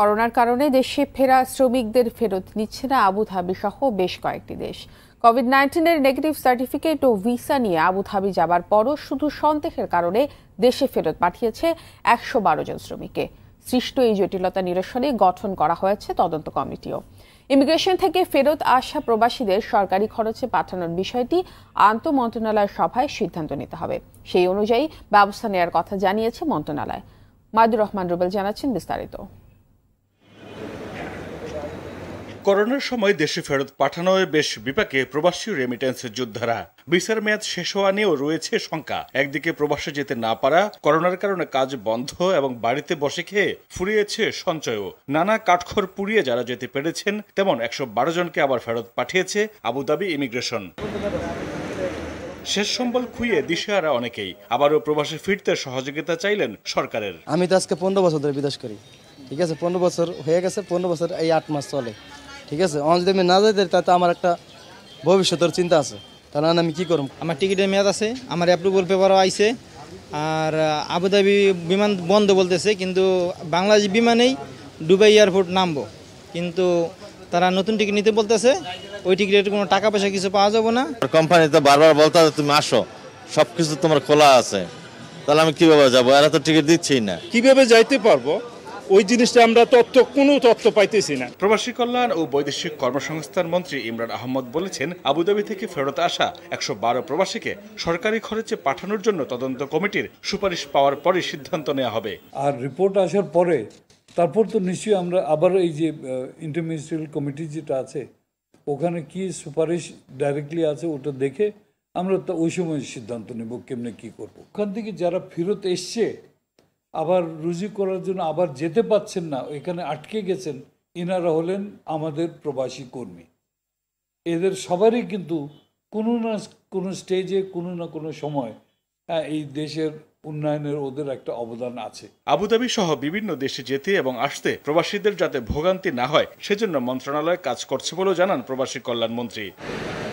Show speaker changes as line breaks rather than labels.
করোনার কারণে দেশে ফেরা শ্রমিকদের ফেরত নিচ্ছে না আবুধাবি সহ বেশ কয়েকটি দেশ কোভিড নাইন্টিনের নেগেটিভ সার্টিফিকেট ও ভিসা নিয়ে আবুধাবি যাবার পরও শুধু সন্দেহের কারণে দেশে ফেরত পাঠিয়েছে একশো বারো জন শ্রমিককে সৃষ্ট এই জটিলতা নিরসনে গঠন করা হয়েছে তদন্ত কমিটিও ইমিগ্রেশন থেকে ফেরত আসা প্রবাসীদের সরকারি খরচে পাঠানোর বিষয়টি আন্ত মন্ত্রণালয়ের সভায় সিদ্ধান্ত নিতে হবে সেই অনুযায়ী ব্যবস্থা নেওয়ার কথা জানিয়েছে মন্ত্রণালয় মাদুর রহমান রুবেল জানাচ্ছেন বিস্তারিত
করোনার সময় দেশে ফেরত পাঠানোয় বেশ বিপাকে প্রবাসী রেমিটেন্স যোদ্ধারা বিসার মেয়াদ শেষ হওয়া নিয়েও রয়েছে শঙ্কা একদিকে প্রবাসে যেতে না পারা করোনার কারণে কাজ বন্ধ এবং বাড়িতে বসে খেয়ে ফুরিয়েছে সঞ্চয়ও নানা কাঠখড় পুড়িয়ে যারা যেতে পেরেছেন তেমন একশো বারো জনকে আবার ফেরত পাঠিয়েছে আবুধাবি ইমিগ্রেশন শেষ সম্বল খুঁয়ে দিশেহারা অনেকেই আবারও প্রবাসে ফিরতে সহযোগিতা চাইলেন সরকারের
আমি তো আজকে পনেরো বছর ধরে বিদেশ করি ঠিক আছে পনেরো বছর হয়ে গেছে পনেরো বছর এই আট মাস চলে ঠিক আছে আমার যদি আমি না যাই তাতে আমার একটা ভবিষ্যতের চিন্তা আছে তাহলে আমি কি করব আমার টিকিটের মেয়াদ আছে আমার অ্যাপ্রুভাল পেপারও আইছে আর আবুধাবি বিমান বন্ধ বলতেছে কিন্তু বাংলাদেশ বিমানেই দুবাই এয়ারপোর্ট নামবো কিন্তু তারা নতুন টিকিট নিতে বলতেছে ওই টিকিটের কোনো টাকা পয়সা কিছু পাওয়া যাবে না
কোম্পানি তো বারবার বলতে তুমি আসো সব কিছু তোমার খোলা আছে তাহলে আমি কিভাবে যাবো এরা তো টিকিট দিচ্ছেই না কিভাবে যাইতে পারবো ওই জিনিসটা আমরা তথ্য কোনো তথ্য পাইতেছি না প্রবাসী কল্যাণ ও বৈদেশিক কর্মসংস্থান মন্ত্রী ইমরান আহমদ বলেছেন আবুধাবি থেকে ফেরত আসা একশো বারো প্রবাসীকে সরকারি খরচে পাঠানোর জন্য তদন্ত কমিটির সুপারিশ পাওয়ার পরে সিদ্ধান্ত নেওয়া হবে
আর রিপোর্ট আসার পরে তারপর তো নিশ্চয়ই আমরা আবার এই যে ইন্টারমিনিস্ট্রিয়াল কমিটি যেটা আছে ওখানে কি সুপারিশ ডাইরেক্টলি আছে ওটা দেখে আমরা ওই সময় সিদ্ধান্ত নেব কেমনে কি করব ওখান থেকে যারা ফেরত এসছে আবার রুজি করার জন্য আবার যেতে পাচ্ছেন না এখানে আটকে গেছেন ইনারা হলেন আমাদের প্রবাসী কর্মী এদের সবারই কিন্তু কোনো না কোনো স্টেজে কোনো না কোনো সময় এই দেশের উন্নয়নের ওদের একটা অবদান আছে
আবুধাবি সহ বিভিন্ন দেশে যেতে এবং আসতে প্রবাসীদের যাতে ভোগান্তি না হয় সেজন্য মন্ত্রণালয় কাজ করছে বলেও জানান প্রবাসী কল্যাণ মন্ত্রী